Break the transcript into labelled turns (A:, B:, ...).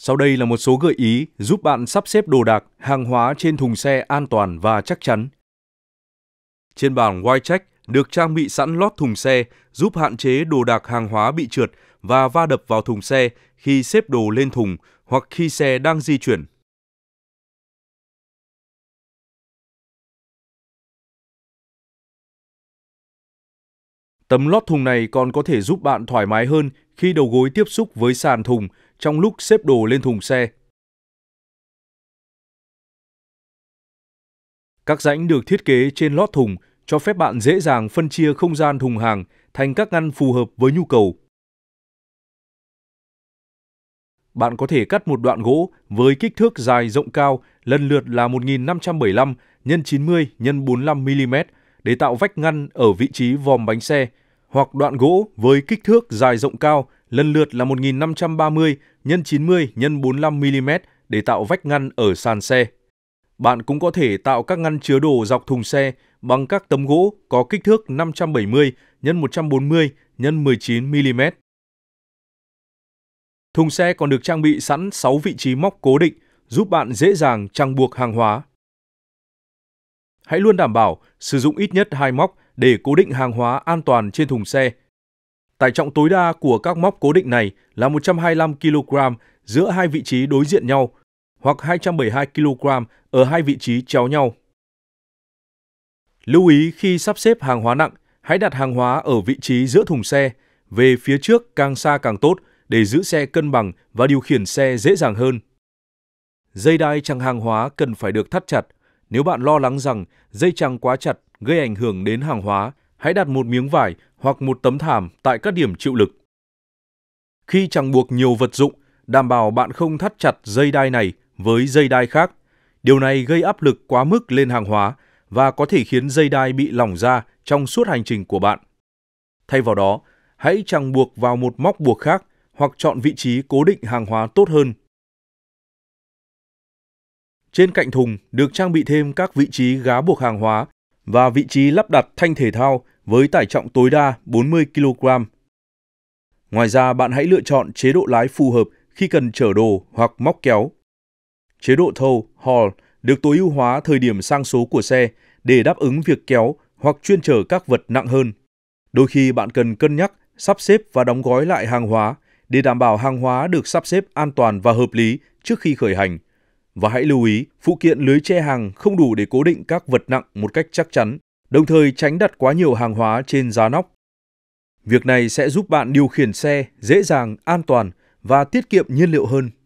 A: Sau đây là một số gợi ý giúp bạn sắp xếp đồ đạc, hàng hóa trên
B: thùng xe an toàn và chắc chắn. Trên bảng Y-Check được trang bị sẵn lót thùng xe giúp hạn chế đồ đạc hàng hóa bị trượt và va đập vào thùng xe khi
A: xếp đồ lên thùng hoặc khi xe đang di chuyển Tấm lót thùng này còn có thể giúp bạn thoải mái hơn khi đầu gối tiếp xúc với sàn thùng
B: trong lúc xếp đồ lên thùng xe. Các rãnh được thiết kế trên lót thùng cho phép bạn dễ dàng phân chia không gian thùng hàng thành các ngăn phù hợp với nhu cầu. Bạn có thể cắt một đoạn gỗ với kích thước dài rộng cao lần lượt là 1575 x 90 x 45 mm để tạo vách ngăn ở vị trí vòm bánh xe hoặc đoạn gỗ với kích thước dài rộng cao lần lượt là 1530 x 90 x 45 mm để tạo vách ngăn ở sàn xe. Bạn cũng có thể tạo các ngăn chứa đồ dọc thùng xe bằng các tấm gỗ có kích thước 570 x 140 x 19 mm. Thùng xe còn được trang bị sẵn 6 vị trí móc cố định giúp bạn dễ dàng trang buộc hàng hóa hãy luôn đảm bảo sử dụng ít nhất hai móc để cố định hàng hóa an toàn trên thùng xe. Tải trọng tối đa của các móc cố định này là 125 kg giữa hai vị trí đối diện nhau hoặc 272 kg ở hai vị trí chéo nhau. Lưu ý khi sắp xếp hàng hóa nặng, hãy đặt hàng hóa ở vị trí giữa thùng xe, về phía trước càng xa càng tốt để giữ xe cân bằng và điều khiển xe dễ dàng hơn. Dây đai chằng hàng hóa cần phải được thắt chặt nếu bạn lo lắng rằng dây chằng quá chặt gây ảnh hưởng đến hàng hóa, hãy đặt một miếng vải hoặc một tấm thảm tại các điểm chịu lực. Khi chẳng buộc nhiều vật dụng, đảm bảo bạn không thắt chặt dây đai này với dây đai khác. Điều này gây áp lực quá mức lên hàng hóa và có thể khiến dây đai bị lỏng ra trong suốt hành trình của bạn. Thay vào đó, hãy chẳng buộc vào một móc buộc khác hoặc chọn vị trí cố định hàng hóa tốt hơn trên cạnh thùng được trang bị thêm các vị trí gá buộc hàng hóa và vị trí lắp đặt thanh thể thao với tải trọng tối đa 40 kg. Ngoài ra, bạn hãy lựa chọn chế độ lái phù hợp khi cần chở đồ hoặc móc kéo. Chế độ thâu, haul được tối ưu hóa thời điểm sang số của xe để đáp ứng việc kéo hoặc chuyên chở các vật nặng hơn. Đôi khi bạn cần cân nhắc, sắp xếp và đóng gói lại hàng hóa để đảm bảo hàng hóa được sắp xếp an toàn và hợp lý trước khi khởi hành. Và hãy lưu ý, phụ kiện lưới che hàng không đủ để cố định các vật nặng một cách chắc chắn, đồng thời tránh đặt quá nhiều hàng hóa trên giá nóc. Việc này sẽ giúp bạn điều khiển xe dễ dàng, an toàn và tiết
A: kiệm nhiên liệu hơn